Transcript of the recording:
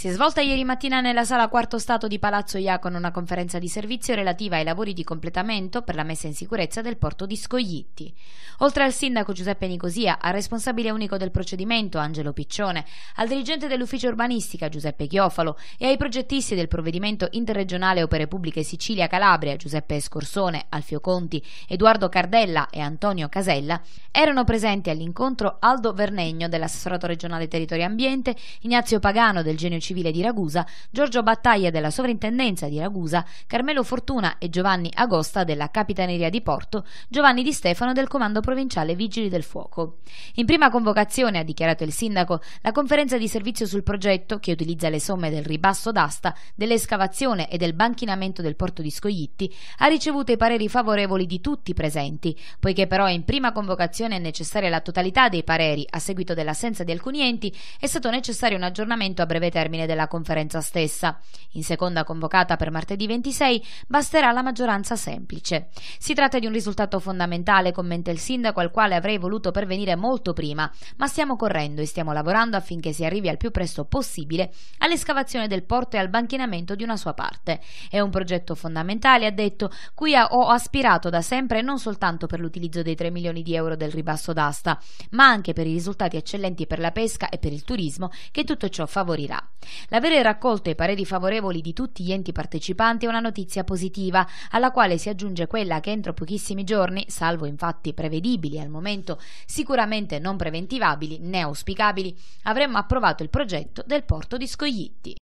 Si è svolta ieri mattina nella sala quarto stato di Palazzo Iacono una conferenza di servizio relativa ai lavori di completamento per la messa in sicurezza del porto di Scoglitti. Oltre al sindaco Giuseppe Nicosia, al responsabile unico del procedimento Angelo Piccione, al dirigente dell'ufficio urbanistica Giuseppe Chiofalo e ai progettisti del provvedimento interregionale Opere Pubbliche Sicilia-Calabria Giuseppe Scorsone, Alfio Conti, Edoardo Cardella e Antonio Casella, erano presenti all'incontro Aldo Vernegno dell'assessorato regionale territorio ambiente, Ignazio Pagano del genio civile di Ragusa, Giorgio Battaglia della sovrintendenza di Ragusa, Carmelo Fortuna e Giovanni Agosta della Capitaneria di Porto, Giovanni Di Stefano del Comando Provinciale Vigili del Fuoco. In prima convocazione, ha dichiarato il sindaco, la conferenza di servizio sul progetto, che utilizza le somme del ribasso d'asta, dell'escavazione e del banchinamento del porto di Scoglitti, ha ricevuto i pareri favorevoli di tutti i presenti, poiché però in prima convocazione è necessaria la totalità dei pareri a seguito dell'assenza di alcuni enti, è stato necessario un aggiornamento a breve termine termine della conferenza stessa. In seconda convocata per martedì 26 basterà la maggioranza semplice. Si tratta di un risultato fondamentale, commenta il sindaco, al quale avrei voluto pervenire molto prima, ma stiamo correndo e stiamo lavorando affinché si arrivi al più presto possibile all'escavazione del porto e al banchinamento di una sua parte. È un progetto fondamentale, ha detto, cui ho aspirato da sempre non soltanto per l'utilizzo dei 3 milioni di euro del ribasso d'asta, ma anche per i risultati eccellenti per la pesca e per il turismo che tutto ciò favorirà. L'avere raccolto i pareri favorevoli di tutti gli enti partecipanti è una notizia positiva, alla quale si aggiunge quella che entro pochissimi giorni, salvo infatti prevedibili al momento, sicuramente non preventivabili né auspicabili, avremmo approvato il progetto del porto di Scoglitti.